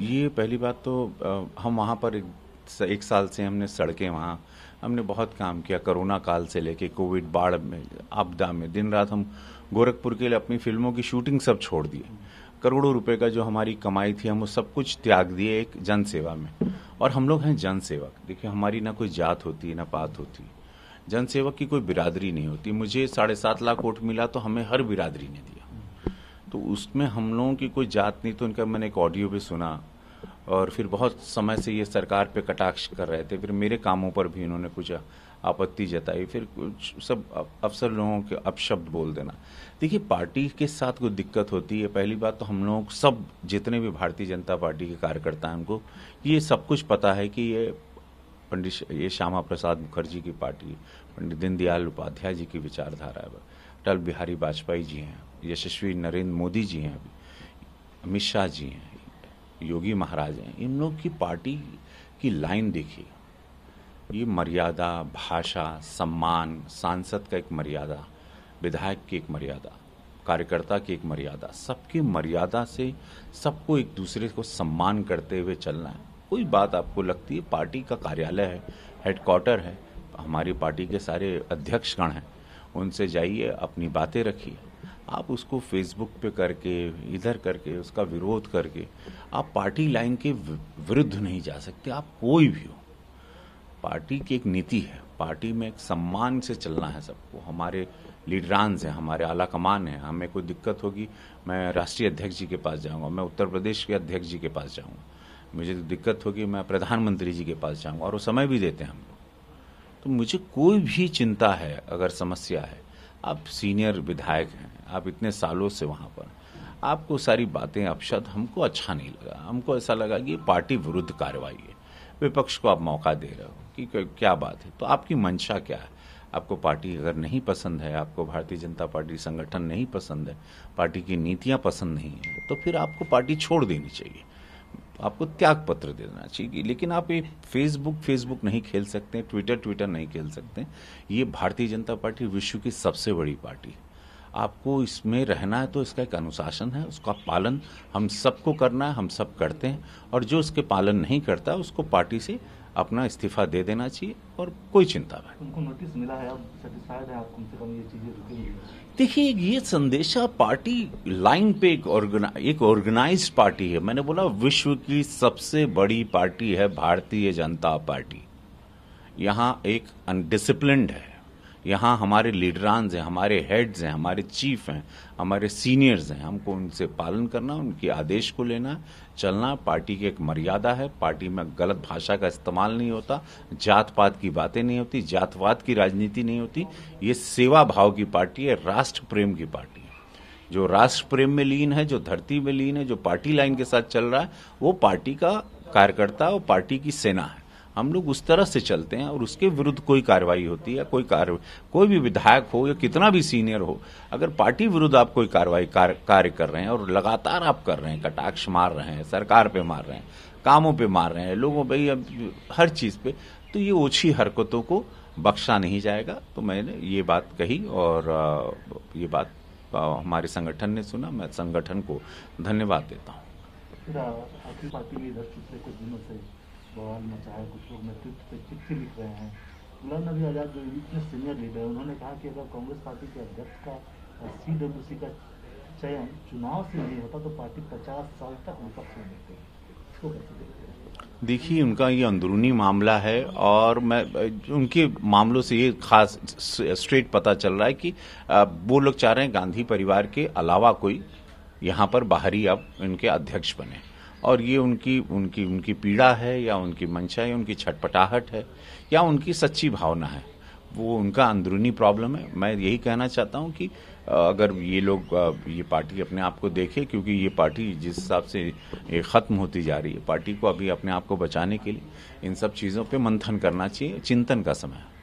ये पहली बात तो हम वहाँ पर एक, एक साल से हमने सड़कें वहाँ हमने बहुत काम किया कोरोना काल से लेके कोविड बाढ़ में आपदा में दिन रात हम गोरखपुर के लिए अपनी फिल्मों की शूटिंग सब छोड़ दिए करोड़ों रुपए का जो हमारी कमाई थी हम वो सब कुछ त्याग दिए एक जन सेवा में और हम लोग हैं जन सेवक देखिए हमारी ना कोई जात होती ना पात होती जन सेवक की कोई बिरादरी नहीं होती मुझे साढ़े सात लाख वोट मिला तो हमें हर बिरादरी ने दिया तो उसमें हम लोगों की कोई जात नहीं तो उनका मैंने एक ऑडियो भी सुना और फिर बहुत समय से ये सरकार पे कटाक्ष कर रहे थे फिर मेरे कामों पर भी इन्होंने कुछ आपत्ति जताई फिर कुछ सब अफसर लोगों के अपशब्द बोल देना देखिए पार्टी के साथ कोई दिक्कत होती है पहली बात तो हम लोग सब जितने भी भारतीय जनता पार्टी के कार्यकर्ता हैं उनको ये सब कुछ पता है कि ये पंडित ये श्यामा प्रसाद मुखर्जी की पार्टी पंडित दीनदयाल उपाध्याय जी की विचारधारा है अटल बिहारी वाजपेयी जी हैं यशस्वी नरेंद्र मोदी जी हैं अभी अमित शाह जी हैं योगी महाराज हैं इन लोग की पार्टी की लाइन देखिए ये मर्यादा भाषा सम्मान सांसद का एक मर्यादा विधायक की एक मर्यादा कार्यकर्ता की एक मर्यादा सबकी मर्यादा से सबको एक दूसरे को सम्मान करते हुए चलना है कोई बात आपको लगती है पार्टी का कार्यालय है हेडक्वार्टर है हमारी पार्टी के सारे अध्यक्षगण हैं उनसे जाइए अपनी बातें रखिए आप उसको फेसबुक पे करके इधर करके उसका विरोध करके आप पार्टी लाइन के विरुद्ध नहीं जा सकते आप कोई भी हो पार्टी की एक नीति है पार्टी में एक सम्मान से चलना है सबको हमारे लीडरानस हैं हमारे आला कमान हैं हमें कोई दिक्कत होगी मैं राष्ट्रीय अध्यक्ष जी के पास जाऊंगा मैं उत्तर प्रदेश के अध्यक्ष जी के पास जाऊंगा मुझे तो दिक्कत होगी मैं प्रधानमंत्री जी के पास जाऊंगा और वो समय भी देते हैं हम लोग तो मुझे कोई भी चिंता है अगर समस्या है आप सीनियर विधायक हैं आप इतने सालों से वहाँ पर आपको सारी बातें अपशत हमको अच्छा नहीं लगा हमको ऐसा लगा कि पार्टी विरुद्ध कार्रवाई है विपक्ष को आप मौका दे रहे हो कि क्या बात है तो आपकी मंशा क्या है आपको पार्टी अगर नहीं पसंद है आपको भारतीय जनता पार्टी संगठन नहीं पसंद है पार्टी की नीतियाँ पसंद नहीं है तो फिर आपको पार्टी छोड़ देनी चाहिए आपको त्याग पत्र देना चाहिए लेकिन आप ये फेसबुक फेसबुक नहीं खेल सकते ट्विटर ट्विटर नहीं खेल सकते ये भारतीय जनता पार्टी विश्व की सबसे बड़ी पार्टी है आपको इसमें रहना है तो इसका एक अनुशासन है उसका पालन हम सबको करना है हम सब करते हैं और जो उसके पालन नहीं करता उसको पार्टी से अपना इस्तीफा दे देना चाहिए और कोई चिंता नहीं उनको नोटिस मिला है सेटिस्फाइड है आप कम से कम ये चीजें रुकेंगे देखिए ये संदेशा पार्टी लाइन पे एक ऑर्गेनाइज एक ऑर्गेनाइज पार्टी है मैंने बोला विश्व की सबसे बड़ी पार्टी है भारतीय जनता पार्टी यहाँ एक अनडिसिप्लिन है यहाँ हमारे लीडरानज हैं हमारे हेड्स हैं हमारे चीफ हैं हमारे सीनियर्स हैं हमको उनसे पालन करना उनके आदेश को लेना चलना पार्टी की एक मर्यादा है पार्टी में गलत भाषा का इस्तेमाल नहीं होता जात पात की बातें नहीं होती जातवाद की राजनीति नहीं होती ये सेवा भाव की पार्टी है राष्ट्र प्रेम की पार्टी है जो राष्ट्र प्रेम में लीन है जो धरती में लीन है जो पार्टी लाइन के साथ चल रहा है वो पार्टी का कार्यकर्ता और पार्टी की सेना है हम लोग उस तरह से चलते हैं और उसके विरुद्ध कोई कार्रवाई होती है कोई कार्य कोई भी विधायक हो या कितना भी सीनियर हो अगर पार्टी विरुद्ध आप कोई कार्रवाई कार्य कर रहे हैं और लगातार आप कर रहे हैं कटाक्ष मार रहे हैं सरकार पे मार रहे हैं कामों पे मार रहे हैं लोगों पर हर चीज पे तो ये ओछी हरकतों को बख्शा नहीं जाएगा तो मैंने ये बात कही और ये बात हमारे संगठन ने सुना मैं संगठन को धन्यवाद देता हूँ बवाल में चाहे कुछ लोग नेतृत्व पे चिट्ठी लिख रहे हैं गुलाम नबी आज़ाद जो इतने सीनियर लीडर है उन्होंने कहा कि अगर कांग्रेस पार्टी के अध्यक्ष का सी डब्ल्यू सी का चयन चुनाव से नहीं होता तो पार्टी पचास साल तक उनका में देते इसको कैसे देखते हैं देखिए उनका ये अंदरूनी मामला है और मैं उनके मामलों से ये खास स्ट्रेट पता चल रहा है कि वो लोग चाह रहे हैं गांधी परिवार के अलावा कोई यहाँ पर बाहरी अब इनके अध्यक्ष बने और ये उनकी उनकी उनकी पीड़ा है या उनकी मंशा है उनकी छटपटाहट है या उनकी सच्ची भावना है वो उनका अंदरूनी प्रॉब्लम है मैं यही कहना चाहता हूँ कि अगर ये लोग ये पार्टी अपने आप को देखे क्योंकि ये पार्टी जिस हिसाब से ख़त्म होती जा रही है पार्टी को अभी अपने आप को बचाने के लिए इन सब चीज़ों पे मंथन करना चाहिए चिंतन का समय है